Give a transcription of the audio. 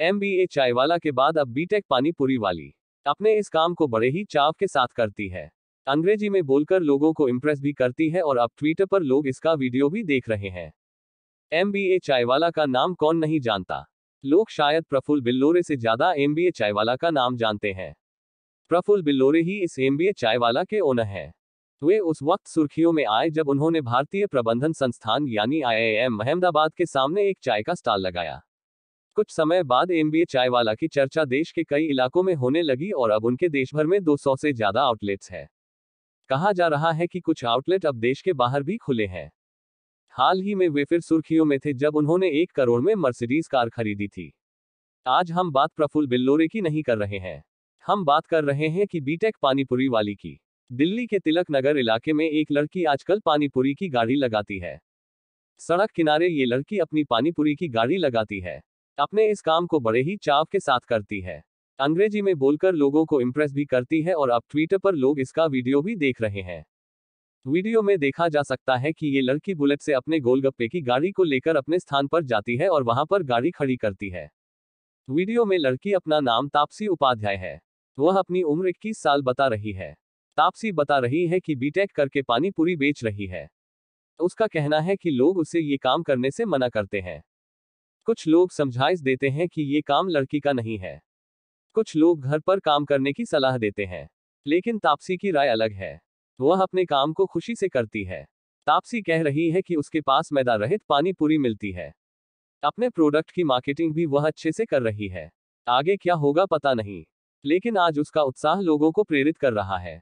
M B ए चायवाला के बाद अब बीटेक पानीपुरी वाली अपने इस काम को बड़े ही चाव के साथ करती है अंग्रेजी में बोलकर लोगों को इम्प्रेस भी करती है और अब ट्विटर पर लोग इसका वीडियो भी देख रहे हैं एम बी ए चायवाला का नाम कौन नहीं जानता लोग शायद प्रफुल बिल्लोरे से ज्यादा एम बी ए चायवाला का नाम जानते हैं प्रफुल बिल्लोरे ही इस एम बी ए चायवाला के ओनर हैं वे उस वक्त सुर्खियों में आए जब उन्होंने भारतीय प्रबंधन संस्थान यानी आईआईएम अहमदाबाद के सामने एक चाय का स्टॉल लगाया कुछ समय बाद एमबीए चायवाला की चर्चा देश के कई इलाकों में होने लगी और अब उनके देश भर में 200 से ज्यादा आउटलेट्स हैं कहा जा रहा है कि कुछ आउटलेट अब देश के बाहर भी खुले हैं हाल ही में वे फिर सुर्खियों में थे जब उन्होंने एक करोड़ में मर्सिडीज कार खरीदी थी आज हम बात प्रफुल बिल्लोरे की नहीं कर रहे हैं हम बात कर रहे हैं कि बीटेक पानीपुरी वाली की दिल्ली के तिलक नगर इलाके में एक लड़की आजकल पानीपुरी की गाड़ी लगाती है सड़क किनारे ये लड़की अपनी पानीपुरी की गाड़ी लगाती है अपने इस काम को बड़े ही चाव के साथ करती है अंग्रेजी में बोलकर लोगों को इम्प्रेस भी करती है और अब ट्विटर पर लोग इसका वीडियो भी देख रहे हैं वीडियो में देखा जा सकता है कि ये लड़की बुलेट से अपने गोलगप्पे की गाड़ी को लेकर अपने स्थान पर जाती है और वहां पर गाड़ी खड़ी करती है वीडियो में लड़की अपना नाम तापसी उपाध्याय है वह अपनी उम्र इक्कीस साल बता रही है तापसी बता रही है कि बीटेक करके पानी पूरी बेच रही है उसका कहना है कि लोग उसे ये काम करने से मना करते हैं कुछ लोग समझाइश देते हैं कि ये काम लड़की का नहीं है कुछ लोग घर पर काम करने की सलाह देते हैं लेकिन तापसी की राय अलग है वह अपने काम को खुशी से करती है तापसी कह रही है कि उसके पास मैदा रहित पानी पूरी मिलती है अपने प्रोडक्ट की मार्केटिंग भी वह अच्छे से कर रही है आगे क्या होगा पता नहीं लेकिन आज उसका उत्साह लोगों को प्रेरित कर रहा है